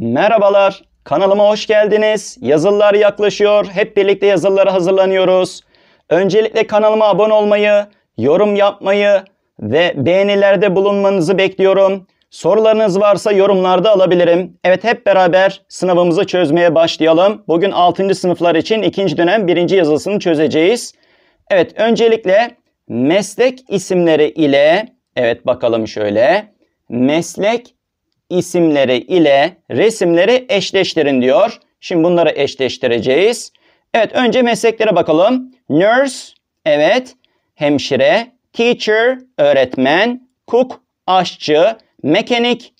Merhabalar, kanalıma hoş geldiniz. Yazılılar yaklaşıyor, hep birlikte yazılılara hazırlanıyoruz. Öncelikle kanalıma abone olmayı, yorum yapmayı ve beğenilerde bulunmanızı bekliyorum. Sorularınız varsa yorumlarda alabilirim. Evet hep beraber sınavımızı çözmeye başlayalım. Bugün 6. sınıflar için 2. dönem 1. yazısını çözeceğiz. Evet öncelikle meslek isimleri ile evet bakalım şöyle. Meslek isimleri ile resimleri eşleştirin diyor. Şimdi bunları eşleştireceğiz. Evet önce mesleklere bakalım. Nurse evet hemşire, teacher öğretmen, cook aşçı, mekanik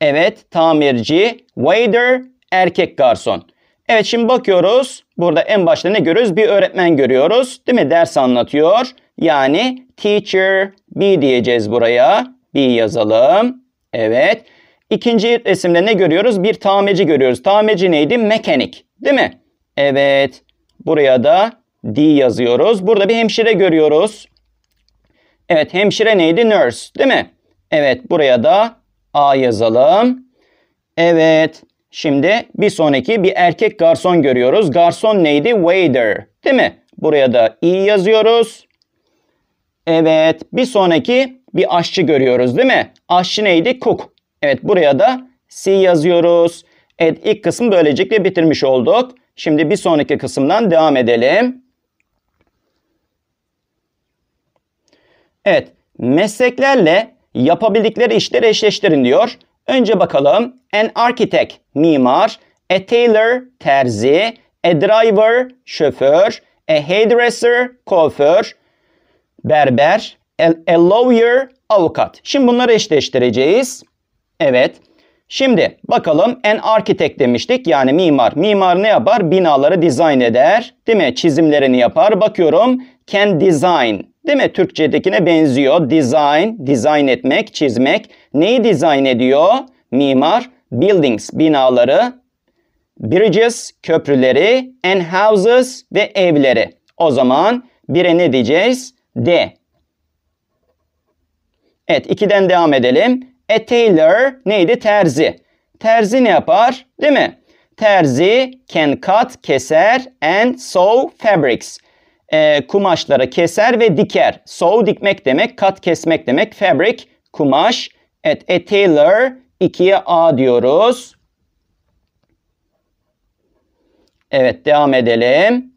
evet tamirci, waiter erkek garson. Evet şimdi bakıyoruz. Burada en başta ne görüyoruz? Bir öğretmen görüyoruz. Değil mi? Ders anlatıyor. Yani teacher B diyeceğiz buraya. B yazalım. Evet. İkinci resimde ne görüyoruz? Bir tameci görüyoruz. Tameci neydi? Mekanik. Değil mi? Evet. Buraya da D yazıyoruz. Burada bir hemşire görüyoruz. Evet hemşire neydi? Nurse. Değil mi? Evet buraya da A yazalım. Evet. Şimdi bir sonraki bir erkek garson görüyoruz. Garson neydi? Waiter. Değil mi? Buraya da i e yazıyoruz. Evet. Bir sonraki bir aşçı görüyoruz değil mi? Aşçı neydi? Cook. Evet buraya da C yazıyoruz. Evet ilk kısım böylelikle bitirmiş olduk. Şimdi bir sonraki kısımdan devam edelim. Evet mesleklerle yapabildikleri işleri eşleştirin diyor. Önce bakalım an architect mimar, a tailor terzi, a driver şoför, a hairdresser kuaför, berber, a, a lawyer avukat. Şimdi bunları eşleştireceğiz. Evet. Şimdi bakalım en architect demiştik. Yani mimar. Mimar ne yapar? Binaları dizayn eder. Değil mi? Çizimlerini yapar. Bakıyorum. Can design. Değil mi? Türkçedekine benziyor. Design, design etmek, çizmek. Neyi dizayn ediyor? Mimar. Buildings, binaları. Bridges, köprüleri. And houses ve evleri. O zaman bire ne diyeceğiz? D. Evet, 2'den devam edelim. A e, tailor neydi? Terzi. Terzi ne yapar? Değil mi? Terzi can cut, keser and sew fabrics. E, kumaşlara keser ve diker. Sew dikmek demek, cut kesmek demek. Fabric, kumaş. Evet, a e, tailor ikiye A diyoruz. Evet, devam edelim.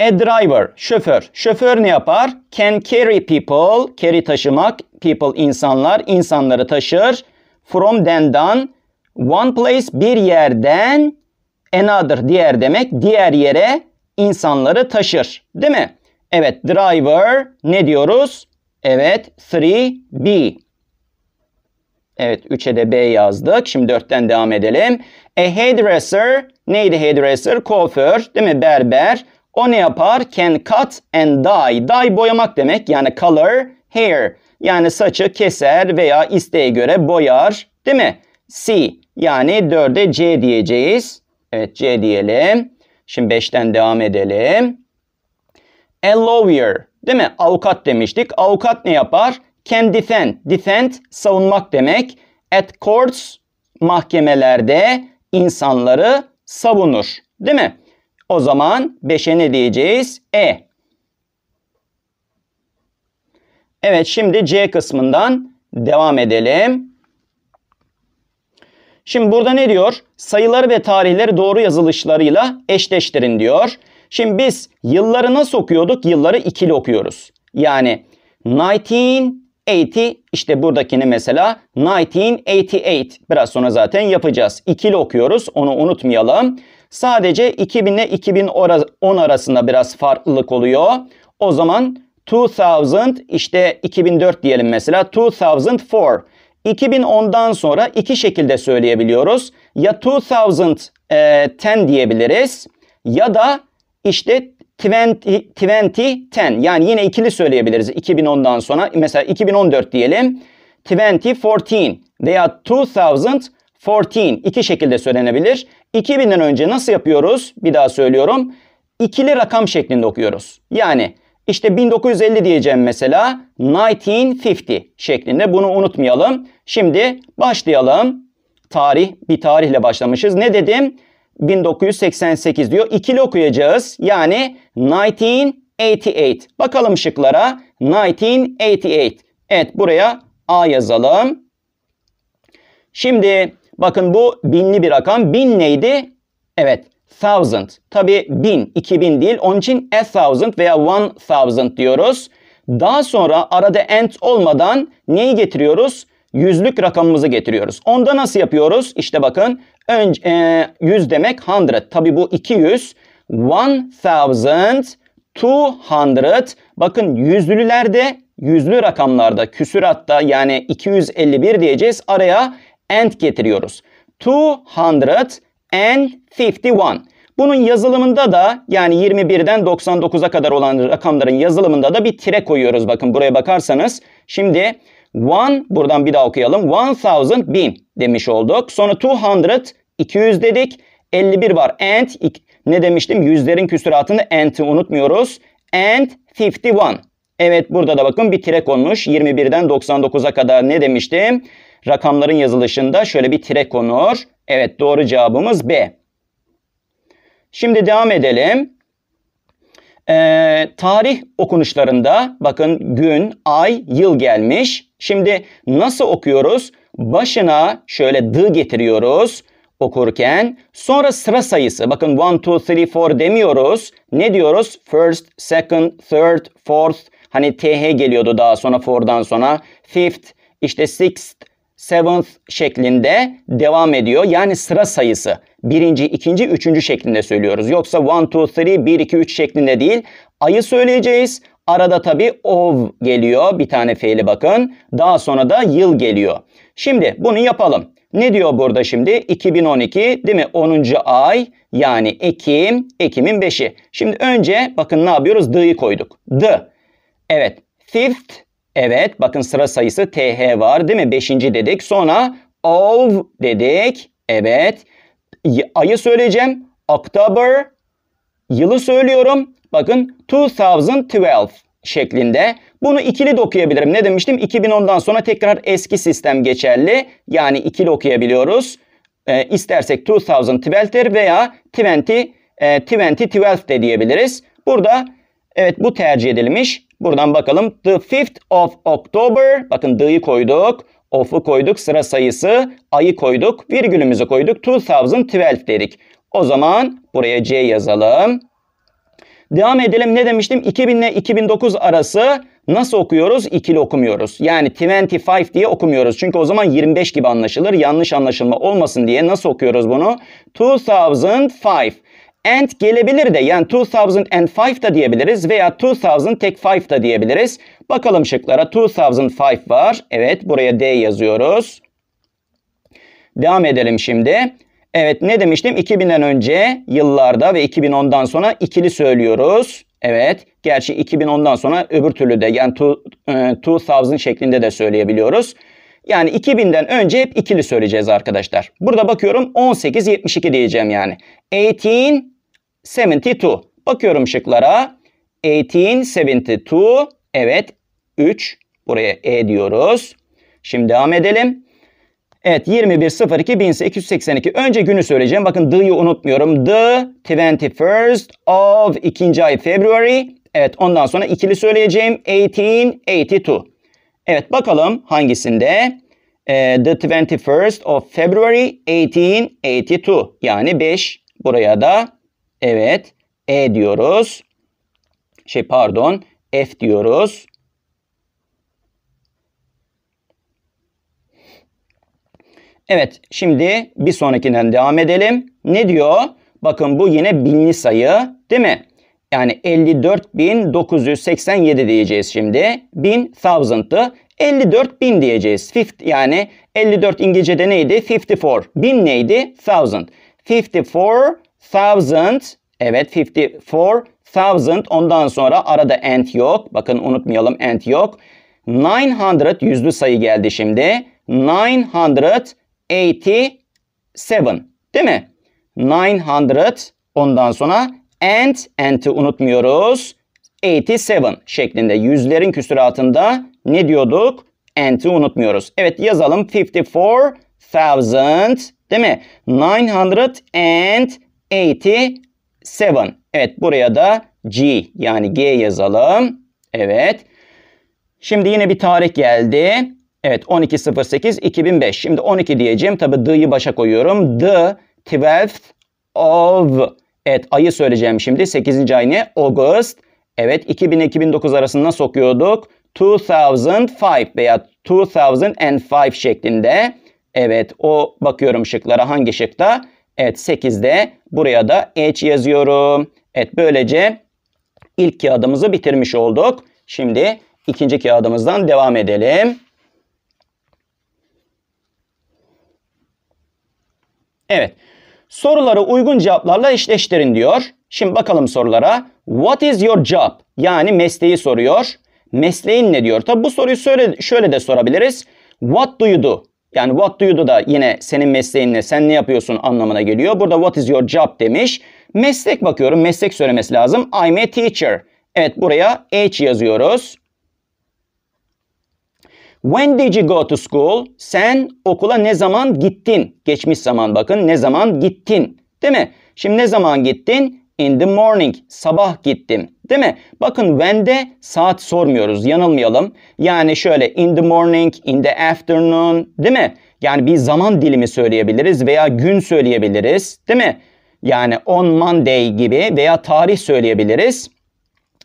A driver, şoför. Şoför ne yapar? Can carry people, carry taşımak, people insanlar, insanları taşır. From then'dan, one place bir yerden, another diğer demek, diğer yere insanları taşır. Değil mi? Evet, driver ne diyoruz? Evet, 3B. Evet, 3'e de B yazdık. Şimdi 4'ten devam edelim. A hairdresser neydi hairdresser? Kofür, değil mi? Berber. O ne yapar? Can cut and dye. Dye boyamak demek yani color hair. Yani saçı keser veya isteğe göre boyar. Değil mi? C yani 4'e C diyeceğiz. Evet C diyelim. Şimdi 5'ten devam edelim. A lawyer değil mi? Avukat demiştik. Avukat ne yapar? Can defend. Defend savunmak demek. At courts mahkemelerde insanları savunur. Değil mi? O zaman 5'e ne diyeceğiz? E. Evet şimdi C kısmından devam edelim. Şimdi burada ne diyor? Sayıları ve tarihleri doğru yazılışlarıyla eşleştirin diyor. Şimdi biz yılları nasıl okuyorduk? Yılları ikili okuyoruz. Yani 1980 işte buradakini mesela 1988 biraz sonra zaten yapacağız. İkili okuyoruz onu unutmayalım. Sadece 2000 ile 2010 arasında biraz farklılık oluyor. O zaman 2000 işte 2004 diyelim mesela 2004. 2010'dan sonra iki şekilde söyleyebiliyoruz. Ya 2010 diyebiliriz ya da işte 2010 yani yine ikili söyleyebiliriz 2010'dan sonra mesela 2014 diyelim 2014 veya 2014 iki şekilde söylenebilir. 2000'den önce nasıl yapıyoruz? Bir daha söylüyorum. İkili rakam şeklinde okuyoruz. Yani işte 1950 diyeceğim mesela 1950 şeklinde bunu unutmayalım. Şimdi başlayalım. Tarih bir tarihle başlamışız. Ne dedim? 1988 diyor. İkili okuyacağız. Yani 1988. Bakalım şıklara. 1988. Evet buraya A yazalım. Şimdi Bakın bu binli bir rakam. Bin neydi? Evet. Thousand. Tabi bin, iki bin değil. Onun için a thousand veya one thousand diyoruz. Daha sonra arada end olmadan neyi getiriyoruz? Yüzlük rakamımızı getiriyoruz. Onda nasıl yapıyoruz? İşte bakın. Önce, e, yüz demek hundred. Tabi bu iki yüz. One thousand two hundred. Bakın yüzlülerde yüzlü rakamlarda küsüratta yani 251 diyeceğiz. Araya and getiriyoruz. 251. Bunun yazılımında da yani 21'den 99'a kadar olan rakamların yazılımında da bir tire koyuyoruz. Bakın buraya bakarsanız. Şimdi one buradan bir daha okuyalım. 1000 bin demiş olduk. Sonra 200 200 dedik. 51 var. And ne demiştim? Yüzlerin küsuratını and'ı unutmuyoruz. And 51. Evet burada da bakın bir tire konmuş. 21'den 99'a kadar ne demiştim? Rakamların yazılışında şöyle bir tire konur. Evet doğru cevabımız B. Şimdi devam edelim. Ee, tarih okunuşlarında bakın gün, ay, yıl gelmiş. Şimdi nasıl okuyoruz? Başına şöyle d getiriyoruz okurken. Sonra sıra sayısı. Bakın 1, 2, 3, 4 demiyoruz. Ne diyoruz? First, second, third, fourth. Hani th geliyordu daha sonra for'dan sonra. Fifth, işte sixth, seventh şeklinde devam ediyor. Yani sıra sayısı. Birinci, ikinci, üçüncü şeklinde söylüyoruz. Yoksa one, two, three, bir, iki, üç şeklinde değil. Ayı söyleyeceğiz. Arada tabi of geliyor. Bir tane fiili bakın. Daha sonra da yıl geliyor. Şimdi bunu yapalım. Ne diyor burada şimdi? 2012 değil mi? 10. ay yani Ekim, Ekim'in 5'i. Şimdi önce bakın ne yapıyoruz? D'yi koyduk. D. Evet. Fifth Evet bakın sıra sayısı TH var değil mi? Beşinci dedik. Sonra of dedik. Evet. Ayı söyleyeceğim. October. Yılı söylüyorum. Bakın 2012 şeklinde. Bunu ikili de okuyabilirim. Ne demiştim? 2010'dan sonra tekrar eski sistem geçerli. Yani ikili okuyabiliyoruz. Ee, e, istersek 2012'dir veya 20, e, 2012 de diyebiliriz. Burada evet bu tercih edilmiş. Buradan bakalım. The 5th of October. Bakın the'ı koyduk. Of'u koyduk. Sıra sayısı. Ayı koyduk. Virgülümüzü koyduk. 2012 dedik. O zaman buraya C yazalım. Devam edelim. Ne demiştim? 2000 ile 2009 arası nasıl okuyoruz? İkili okumuyoruz. Yani 25 diye okumuyoruz. Çünkü o zaman 25 gibi anlaşılır. Yanlış anlaşılma olmasın diye nasıl okuyoruz bunu? 2005 and gelebilir de yani 2005 da diyebiliriz veya 2005 da diyebiliriz. Bakalım şıklara 2005 var. Evet buraya D yazıyoruz. Devam edelim şimdi. Evet ne demiştim? 2000'den önce yıllarda ve 2010'dan sonra ikili söylüyoruz. Evet. Gerçi 2010'dan sonra öbür türlü de yani 2000 e, şeklinde de söyleyebiliyoruz. Yani 2000'den önce hep ikili söyleyeceğiz arkadaşlar. Burada bakıyorum 1872 diyeceğim yani. 18 72. Bakıyorum şıklara. 1872. Evet 3. Buraya E diyoruz. Şimdi devam edelim. Evet 21.02.1882. Önce günü söyleyeceğim. Bakın the'yi unutmuyorum. The 21st of 2. ay February. Evet ondan sonra ikili söyleyeceğim. 1882. Evet bakalım hangisinde? Ee, the 21st of February 1882. Yani 5. Buraya da Evet. E diyoruz. Şey pardon. F diyoruz. Evet şimdi bir sonrakinden devam edelim. Ne diyor? Bakın bu yine binli sayı değil mi? Yani 54.987 diyeceğiz şimdi. 1000 thousand'tı. 54.000 diyeceğiz. Fifth, yani 54 İngilizce'de neydi? 54. 1000 neydi? Thousand. 54 thousand. Evet 54 thousand. Ondan sonra arada and yok. Bakın unutmayalım and yok. 900 yüzlü sayı geldi şimdi. 987 değil mi? 900 ondan sonra and and'i unutmuyoruz. 87 şeklinde yüzlerin küsuratında ne diyorduk? And'i unutmuyoruz. Evet yazalım 54,000 değil mi? 900 and 87. Evet buraya da G yani G yazalım. Evet. Şimdi yine bir tarih geldi. Evet 12.08.2005. Şimdi 12 diyeceğim. Tabi D'yi başa koyuyorum. The 12th of Evet ayı söyleyeceğim şimdi. 8. ay ne? August. Evet 2000 2009 arasında sokuyorduk. 2005 veya 2005 şeklinde. Evet o bakıyorum şıklara hangi şıkta? Evet 8'de buraya da H yazıyorum. Evet böylece ilk kağıdımızı bitirmiş olduk. Şimdi ikinci kağıdımızdan devam edelim. Evet. Soruları uygun cevaplarla eşleştirin diyor. Şimdi bakalım sorulara. What is your job? Yani mesleği soruyor. Mesleğin ne diyor? Tabi bu soruyu şöyle, şöyle de sorabiliriz. What do you do? Yani what do you do da yine senin mesleğin ne, sen ne yapıyorsun anlamına geliyor. Burada what is your job demiş. Meslek bakıyorum, meslek söylemesi lazım. I'm a teacher. Evet buraya H yazıyoruz. When did you go to school? Sen okula ne zaman gittin? Geçmiş zaman bakın ne zaman gittin değil mi? Şimdi ne zaman gittin? In the morning sabah gittim. Değil mi? Bakın when'de saat sormuyoruz. Yanılmayalım. Yani şöyle in the morning, in the afternoon, değil mi? Yani bir zaman dilimi söyleyebiliriz veya gün söyleyebiliriz, değil mi? Yani on Monday gibi veya tarih söyleyebiliriz.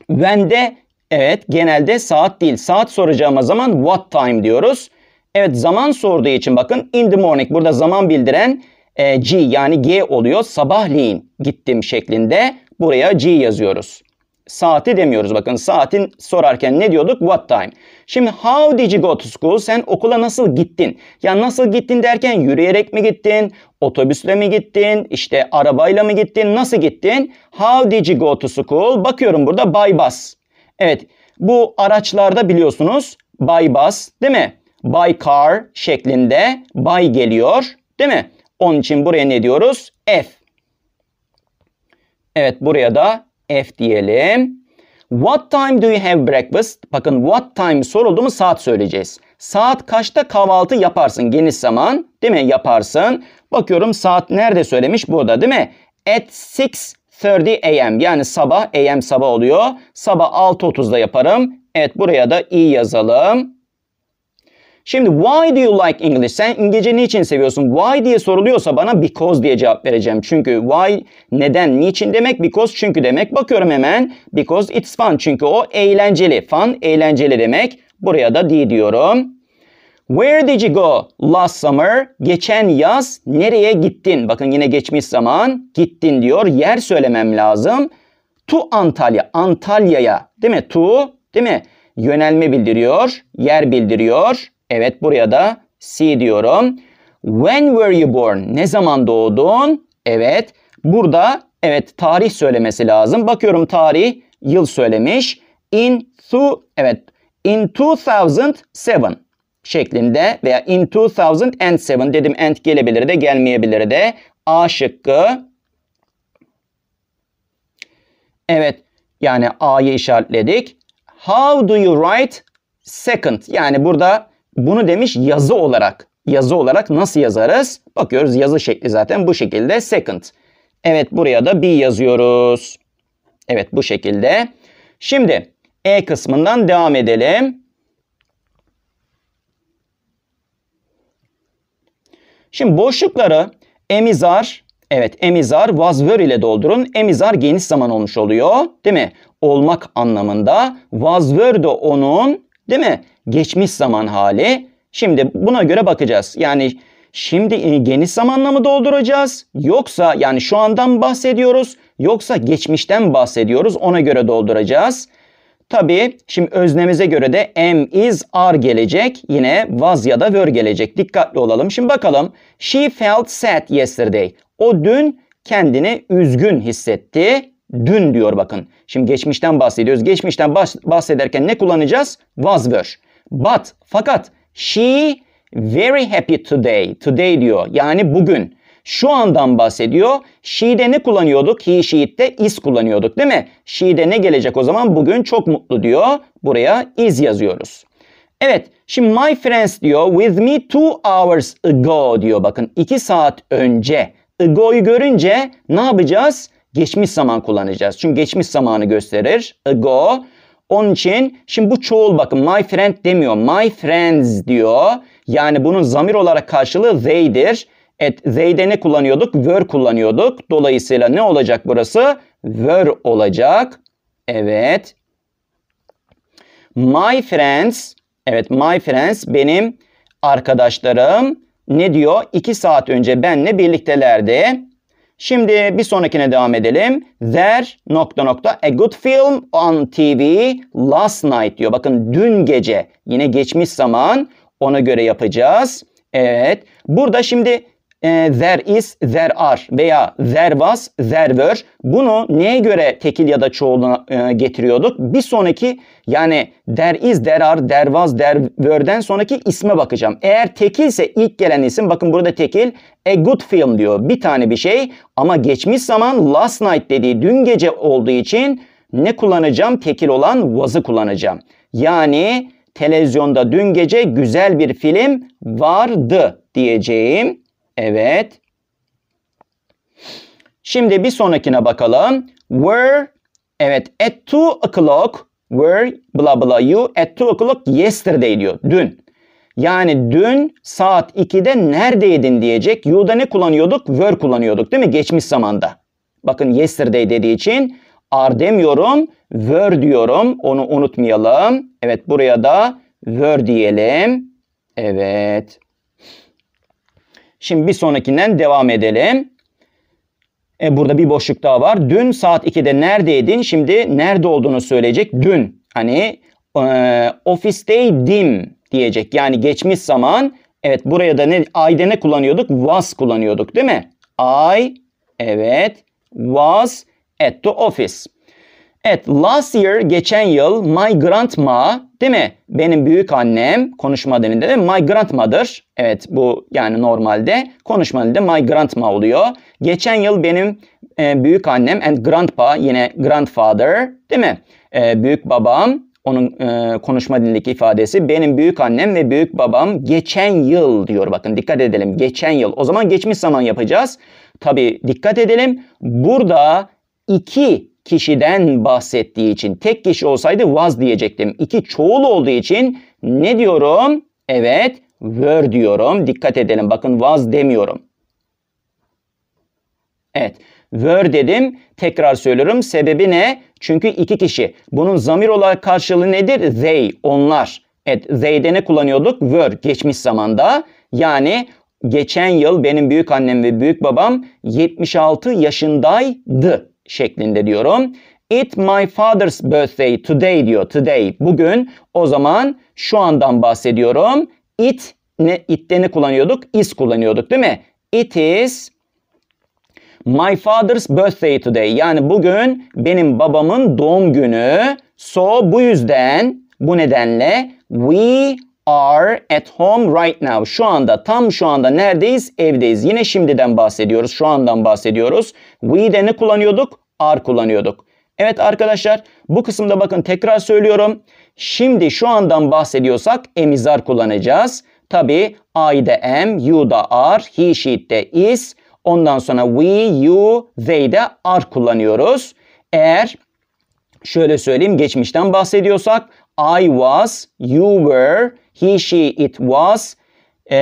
When'de evet genelde saat değil. Saat soracağımız zaman what time diyoruz. Evet zaman sorduğu için bakın in the morning burada zaman bildiren e, G yani G oluyor. Sabahleyin gittim şeklinde buraya G yazıyoruz saati demiyoruz bakın. Saatin sorarken ne diyorduk? What time? Şimdi how did you go to school? Sen okula nasıl gittin? Ya nasıl gittin derken yürüyerek mi gittin? Otobüsle mi gittin? İşte arabayla mı gittin? Nasıl gittin? How did you go to school? Bakıyorum burada by bus. Evet bu araçlarda biliyorsunuz by bus değil mi? By car şeklinde by geliyor değil mi? Onun için buraya ne diyoruz? F. Evet buraya da F diyelim. What time do you have breakfast? Bakın what time soruldu mu saat söyleyeceğiz. Saat kaçta kahvaltı yaparsın? Geniş zaman değil mi? Yaparsın. Bakıyorum saat nerede söylemiş? Burada değil mi? At 6.30 am yani sabah am sabah oluyor. Sabah 6.30'da yaparım. Evet buraya da i yazalım. Şimdi why do you like English? Sen İngilizce niçin seviyorsun? Why diye soruluyorsa bana because diye cevap vereceğim. Çünkü why neden, niçin demek? Because çünkü demek. Bakıyorum hemen. Because it's fun. Çünkü o eğlenceli. Fun eğlenceli demek. Buraya da D diyorum. Where did you go last summer? Geçen yaz nereye gittin? Bakın yine geçmiş zaman gittin diyor. Yer söylemem lazım. To Antalya. Antalya'ya değil mi? To değil mi? Yönelme bildiriyor. Yer bildiriyor. Evet buraya da C diyorum. When were you born? Ne zaman doğdun? Evet. Burada evet tarih söylemesi lazım. Bakıyorum tarih yıl söylemiş. In two evet in 2007 şeklinde veya in 2007 dedim and gelebilir de gelmeyebilir de. A şıkkı. Evet yani A'yı işaretledik. How do you write second? Yani burada bunu demiş yazı olarak. Yazı olarak nasıl yazarız? Bakıyoruz yazı şekli zaten bu şekilde second. Evet buraya da bir yazıyoruz. Evet bu şekilde. Şimdi e kısmından devam edelim. Şimdi boşlukları emizar, evet emizar was were ile doldurun. Emizar geniş zaman olmuş oluyor değil mi? Olmak anlamında. Was were de onun Değil mi? Geçmiş zaman hali. Şimdi buna göre bakacağız. Yani şimdi e, geniş zamanla mı dolduracağız? Yoksa yani şu andan bahsediyoruz. Yoksa geçmişten bahsediyoruz. Ona göre dolduracağız. Tabii şimdi öznemize göre de am, is, are gelecek. Yine was ya da were gelecek. Dikkatli olalım. Şimdi bakalım. She felt sad yesterday. O dün kendini üzgün hissetti. Dün diyor bakın. Şimdi geçmişten bahsediyoruz. Geçmişten bahsederken ne kullanacağız? Was were. But, fakat, she very happy today. Today diyor. Yani bugün. Şu andan bahsediyor. She'de ne kullanıyorduk? He, she'de is kullanıyorduk değil mi? She'de ne gelecek o zaman? Bugün çok mutlu diyor. Buraya is yazıyoruz. Evet şimdi my friends diyor with me two hours ago diyor bakın 2 saat önce. Ago'yu görünce ne yapacağız? Geçmiş zaman kullanacağız. Çünkü geçmiş zamanı gösterir. Ago. Onun için şimdi bu çoğul bakın my friend demiyor. My friends diyor. Yani bunun zamir olarak karşılığı they'dir. Et they'de ne kullanıyorduk? Were kullanıyorduk. Dolayısıyla ne olacak burası? Were olacak. Evet. My friends. Evet my friends benim arkadaşlarım ne diyor? İki saat önce benle birliktelerdi. Şimdi bir sonrakine devam edelim. There nokta nokta a good film on TV last night diyor. Bakın dün gece yine geçmiş zaman ona göre yapacağız. Evet. Burada şimdi e, there is, there are veya there was, there were. Bunu neye göre tekil ya da çoğuluna e, getiriyorduk? Bir sonraki yani there is, there are, there was, there were'den sonraki isme bakacağım. Eğer tekilse ilk gelen isim bakın burada tekil a good film diyor. Bir tane bir şey ama geçmiş zaman last night dediği dün gece olduğu için ne kullanacağım? Tekil olan was'ı kullanacağım. Yani televizyonda dün gece güzel bir film vardı diyeceğim. Evet. Şimdi bir sonrakine bakalım. Were evet at 2 o'clock were bla bla you at 2 o'clock yesterday diyor. Dün. Yani dün saat 2'de neredeydin diyecek. You'da ne kullanıyorduk? Were kullanıyorduk değil mi? Geçmiş zamanda. Bakın yesterday dediği için are demiyorum. Were diyorum. Onu unutmayalım. Evet buraya da were diyelim. Evet. Şimdi bir sonrakinden devam edelim. E, burada bir boşluk daha var. Dün saat 2'de neredeydin? Şimdi nerede olduğunu söyleyecek. Dün hani e, ofisteydim diyecek. Yani geçmiş zaman. Evet buraya da ne I'de ne kullanıyorduk? Was kullanıyorduk değil mi? I evet was at the office. Evet last year geçen yıl my grandma değil mi? Benim büyük annem konuşma dilinde de my grandmother. Evet bu yani normalde konuşma dilinde my grandma oluyor. Geçen yıl benim e, büyük annem and grandpa yine grandfather değil mi? E, büyük babam onun e, konuşma dilindeki ifadesi benim büyük annem ve büyük babam geçen yıl diyor bakın dikkat edelim geçen yıl. O zaman geçmiş zaman yapacağız. Tabi dikkat edelim burada iki kişiden bahsettiği için. Tek kişi olsaydı was diyecektim. İki çoğul olduğu için ne diyorum? Evet were diyorum. Dikkat edelim bakın was demiyorum. Evet were dedim. Tekrar söylüyorum. Sebebi ne? Çünkü iki kişi. Bunun zamir olarak karşılığı nedir? They, onlar. Evet, they'de ne kullanıyorduk? Were, geçmiş zamanda. Yani geçen yıl benim büyük annem ve büyük babam 76 yaşındaydı şeklinde diyorum. It my father's birthday today diyor. Today bugün. O zaman şu andan bahsediyorum. It ne it'te ne kullanıyorduk? Is kullanıyorduk değil mi? It is my father's birthday today. Yani bugün benim babamın doğum günü. So bu yüzden bu nedenle we are at home right now. Şu anda tam şu anda neredeyiz? Evdeyiz. Yine şimdiden bahsediyoruz. Şu andan bahsediyoruz. We de ne kullanıyorduk? Are kullanıyorduk. Evet arkadaşlar bu kısımda bakın tekrar söylüyorum. Şimdi şu andan bahsediyorsak emizar kullanacağız. Tabi I de am, you da are, he she de is. Ondan sonra we, you, they de are kullanıyoruz. Eğer şöyle söyleyeyim geçmişten bahsediyorsak I was, you were, He, she, it was, e,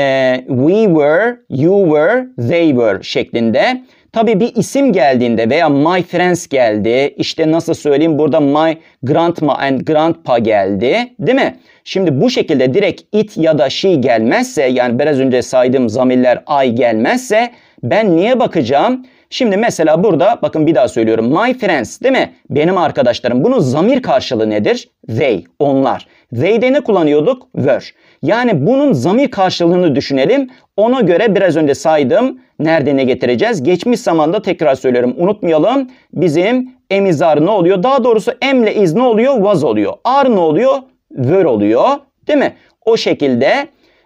we were, you were, they were şeklinde. Tabii bir isim geldiğinde veya my friends geldi, İşte nasıl söyleyeyim burada my grandma and grandpa geldi değil mi? Şimdi bu şekilde direkt it ya da she gelmezse yani biraz önce saydığım zamirler I gelmezse ben niye bakacağım? Şimdi mesela burada bakın bir daha söylüyorum. My friends değil mi? Benim arkadaşlarım. Bunun zamir karşılığı nedir? They, onlar. They'de ne kullanıyorduk? Ver. Yani bunun zamir karşılığını düşünelim. Ona göre biraz önce saydım. Nerede ne getireceğiz? Geçmiş zamanda tekrar söylüyorum. Unutmayalım. Bizim emizar ne oluyor? Daha doğrusu emle iz ne oluyor? Vaz oluyor. Ar ne oluyor? Ver oluyor. Değil mi? O şekilde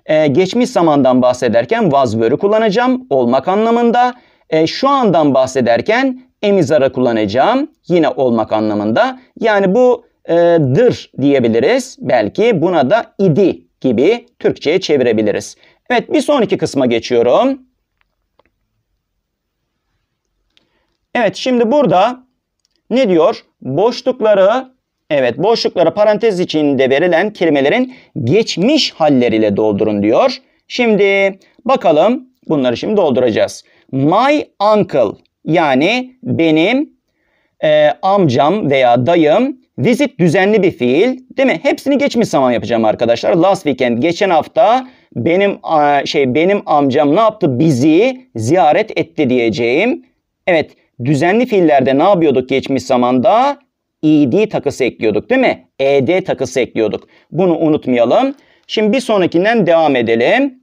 e, geçmiş zamandan bahsederken was were'ı kullanacağım. Olmak anlamında. E, şu andan bahsederken emizara kullanacağım. Yine olmak anlamında. Yani bu e, dır diyebiliriz. Belki buna da idi gibi Türkçe'ye çevirebiliriz. Evet bir sonraki kısma geçiyorum. Evet şimdi burada ne diyor? Boşlukları evet boşlukları parantez içinde verilen kelimelerin geçmiş halleriyle doldurun diyor. Şimdi bakalım bunları şimdi dolduracağız. My uncle yani benim e, amcam veya dayım. Visit düzenli bir fiil değil mi? Hepsini geçmiş zaman yapacağım arkadaşlar. Last weekend geçen hafta benim şey benim amcam ne yaptı? Bizi ziyaret etti diyeceğim. Evet düzenli fiillerde ne yapıyorduk geçmiş zamanda? Ed takısı ekliyorduk değil mi? ed takısı ekliyorduk. Bunu unutmayalım. Şimdi bir sonrakinden devam edelim.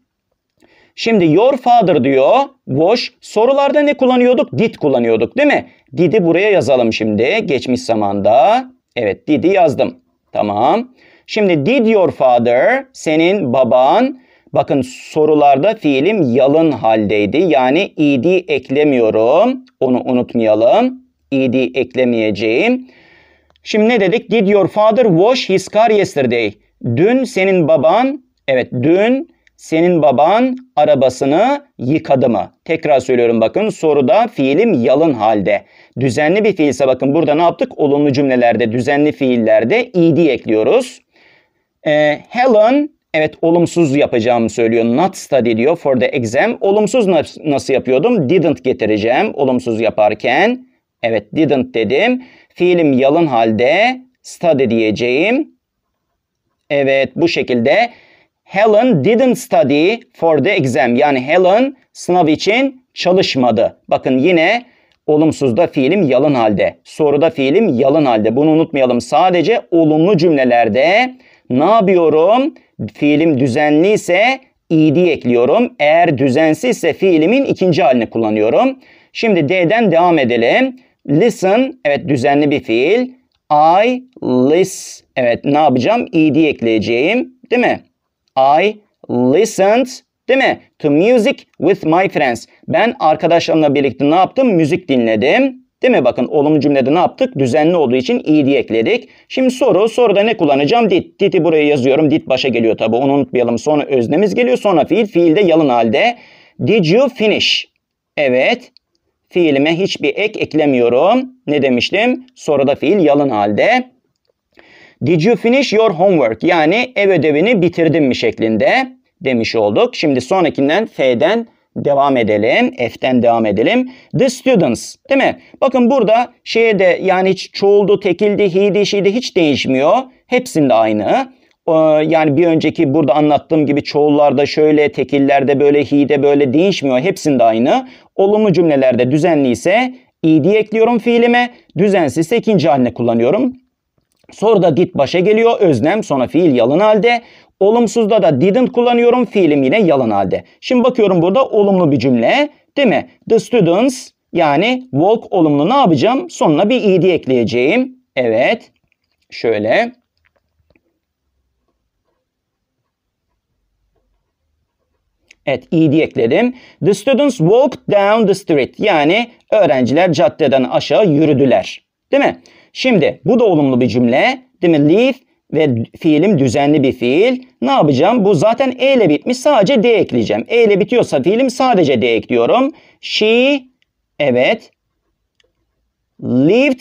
Şimdi your father diyor. Wash. Sorularda ne kullanıyorduk? Did kullanıyorduk değil mi? Did'i buraya yazalım şimdi. Geçmiş zamanda. Evet did'i yazdım. Tamam. Şimdi did your father senin baban bakın sorularda fiilim yalın haldeydi. Yani ed eklemiyorum. Onu unutmayalım. Ed eklemeyeceğim. Şimdi ne dedik? Did your father wash his car yesterday? Dün senin baban evet dün senin baban arabasını yıkadı mı? Tekrar söylüyorum bakın soruda fiilim yalın halde. Düzenli bir fiilse bakın burada ne yaptık? Olumlu cümlelerde, düzenli fiillerde ed ekliyoruz. Ee, Helen evet olumsuz yapacağımı söylüyor. Not study diyor for the exam. Olumsuz nasıl yapıyordum? Didn't getireceğim olumsuz yaparken. Evet didn't dedim. Fiilim yalın halde study diyeceğim. Evet bu şekilde Helen didn't study for the exam. Yani Helen sınav için çalışmadı. Bakın yine olumsuzda fiilim yalın halde. Soruda fiilim yalın halde. Bunu unutmayalım. Sadece olumlu cümlelerde ne yapıyorum? Fiilim düzenli ise -ed ekliyorum. Eğer düzensiz ise fiilimin ikinci halini kullanıyorum. Şimdi D'den devam edelim. Listen, evet düzenli bir fiil. I, listen. evet ne yapacağım? -ed ekleyeceğim, değil mi? I listened değil mi? To music with my friends. Ben arkadaşlarımla birlikte ne yaptım? Müzik dinledim. Değil mi? Bakın olumlu cümlede ne yaptık? Düzenli olduğu için iyi diye ekledik. Şimdi soru. Soruda ne kullanacağım? Did. Did'i buraya yazıyorum. Did başa geliyor tabi. Onu unutmayalım. Sonra öznemiz geliyor. Sonra fiil. fiilde yalın halde. Did you finish? Evet. Fiilime hiçbir ek eklemiyorum. Ne demiştim? Soruda fiil yalın halde. Did you finish your homework? Yani ev ödevini bitirdin mi şeklinde demiş olduk. Şimdi sonrakinden F'den devam edelim. F'den devam edelim. The students değil mi? Bakın burada şeye de yani hiç çoğuldu, tekildi, hiydi, şeydi hiç değişmiyor. Hepsinde aynı. Ee, yani bir önceki burada anlattığım gibi çoğullarda şöyle, tekillerde böyle, hide böyle değişmiyor. Hepsinde aynı. Olumlu cümlelerde düzenli ise idi ekliyorum fiilime. Düzensiz ikinci haline kullanıyorum. Sonra da did başa geliyor. Öznem sonra fiil yalın halde. Olumsuzda da didn't kullanıyorum. Fiilim yine yalın halde. Şimdi bakıyorum burada olumlu bir cümle. Değil mi? The students yani walk olumlu ne yapacağım? Sonuna bir ed ekleyeceğim. Evet. Şöyle. Evet ed ekledim. The students walked down the street. Yani öğrenciler caddeden aşağı yürüdüler. Değil mi? Şimdi bu da olumlu bir cümle. Değil mi? Leave ve fiilim düzenli bir fiil. Ne yapacağım? Bu zaten e ile bitmiş. Sadece d ekleyeceğim. E ile bitiyorsa fiilim sadece d ekliyorum. She evet lived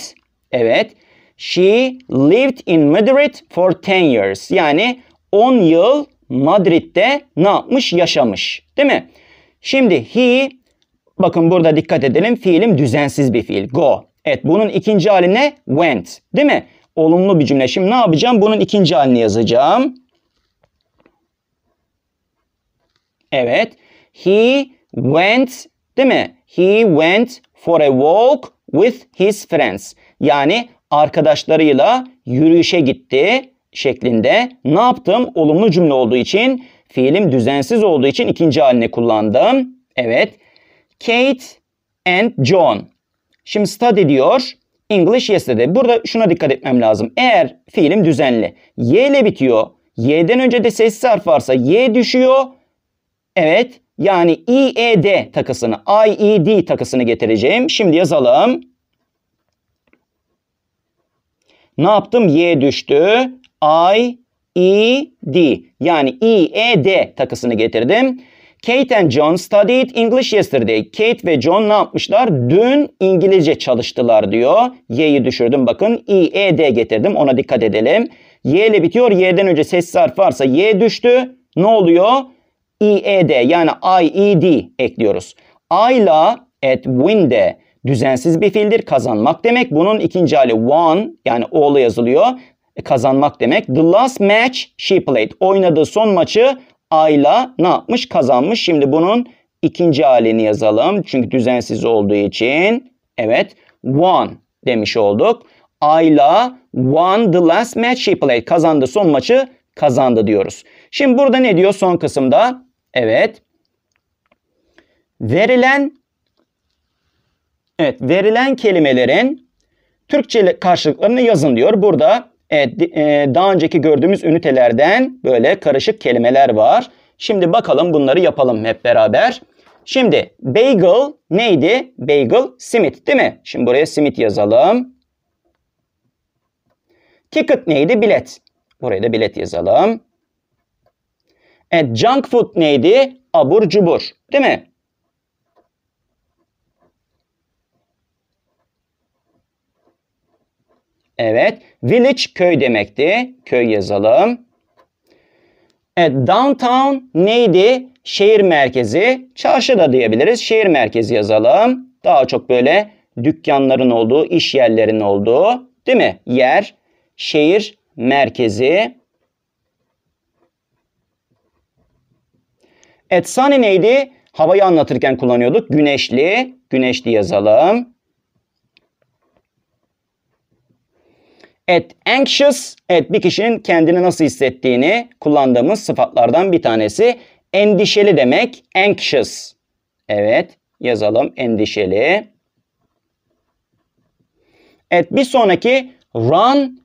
evet she lived in Madrid for 10 years. Yani 10 yıl Madrid'de ne yapmış? Yaşamış. Değil mi? Şimdi he bakın burada dikkat edelim. Fiilim düzensiz bir fiil. Go. Evet bunun ikinci hali ne? Went. Değil mi? Olumlu bir cümle. Şimdi ne yapacağım? Bunun ikinci halini yazacağım. Evet. He went değil mi? He went for a walk with his friends. Yani arkadaşlarıyla yürüyüşe gitti şeklinde. Ne yaptım? Olumlu cümle olduğu için fiilim düzensiz olduğu için ikinci haline kullandım. Evet. Kate and John. Şimdi study diyor. English yesterday. Burada şuna dikkat etmem lazım. Eğer fiilim düzenli. Y ile bitiyor. Y'den önce de sessiz harf varsa Y düşüyor. Evet. Yani IED takısını, IED takısını getireceğim. Şimdi yazalım. Ne yaptım? Y düştü. I, E, D. Yani i e d takısını getirdim. Kate and John studied English yesterday. Kate ve John ne yapmışlar? Dün İngilizce çalıştılar diyor. Y'yi düşürdüm bakın. I, e, e, D getirdim. Ona dikkat edelim. Y ile bitiyor. Y'den önce sessiz harf varsa Y düştü. Ne oluyor? I, e, e, D yani I, E, D ekliyoruz. I ile at win'de düzensiz bir fiildir. Kazanmak demek. Bunun ikinci hali won yani O'lu yazılıyor. E, kazanmak demek. The last match she played. Oynadığı son maçı Ayla ne yapmış? Kazanmış. Şimdi bunun ikinci halini yazalım. Çünkü düzensiz olduğu için. Evet. Won demiş olduk. Ayla won the last match she played. Kazandı son maçı kazandı diyoruz. Şimdi burada ne diyor son kısımda? Evet. Verilen Evet, verilen kelimelerin Türkçe karşılıklarını yazın diyor. Burada Evet e, daha önceki gördüğümüz ünitelerden böyle karışık kelimeler var. Şimdi bakalım bunları yapalım hep beraber. Şimdi bagel neydi? Bagel simit değil mi? Şimdi buraya simit yazalım. Ticket neydi? Bilet. Buraya da bilet yazalım. Evet junk food neydi? Abur cubur değil mi? Evet. Village köy demekti. Köy yazalım. Evet. Downtown neydi? Şehir merkezi. Çarşı da diyebiliriz. Şehir merkezi yazalım. Daha çok böyle dükkanların olduğu, iş yerlerinin olduğu değil mi? Yer, şehir merkezi. Evet sunny neydi? Havayı anlatırken kullanıyorduk. Güneşli. Güneşli yazalım. At anxious, evet bir kişinin kendini nasıl hissettiğini kullandığımız sıfatlardan bir tanesi. Endişeli demek anxious. Evet yazalım endişeli. Evet bir sonraki run,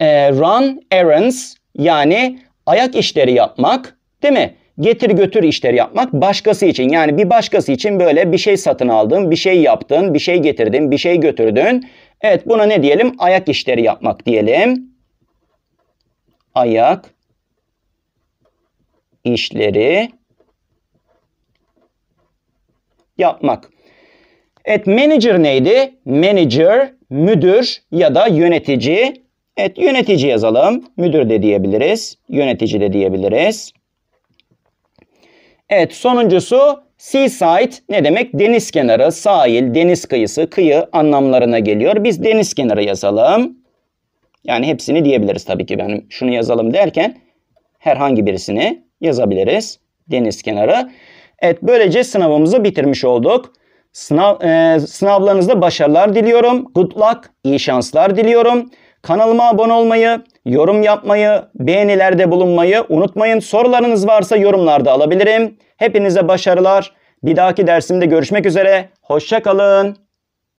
e, run errands yani ayak işleri yapmak değil mi? Getir götür işleri yapmak başkası için yani bir başkası için böyle bir şey satın aldın, bir şey yaptın, bir şey getirdin, bir şey götürdün. Evet buna ne diyelim? Ayak işleri yapmak diyelim. Ayak işleri yapmak. Evet manager neydi? Manager, müdür ya da yönetici. Evet yönetici yazalım. Müdür de diyebiliriz. Yönetici de diyebiliriz. Evet sonuncusu Seaside ne demek? Deniz kenarı, sahil, deniz kıyısı, kıyı anlamlarına geliyor. Biz deniz kenarı yazalım. Yani hepsini diyebiliriz tabii ki. Benim şunu yazalım derken herhangi birisini yazabiliriz. Deniz kenarı. Evet böylece sınavımızı bitirmiş olduk. Sınav, e, sınavlarınızda başarılar diliyorum. Good luck, iyi şanslar diliyorum. Kanalıma abone olmayı, yorum yapmayı, beğenilerde bulunmayı unutmayın. Sorularınız varsa yorumlarda alabilirim. Hepinize başarılar. Bir dahaki dersimde görüşmek üzere. Hoşça kalın.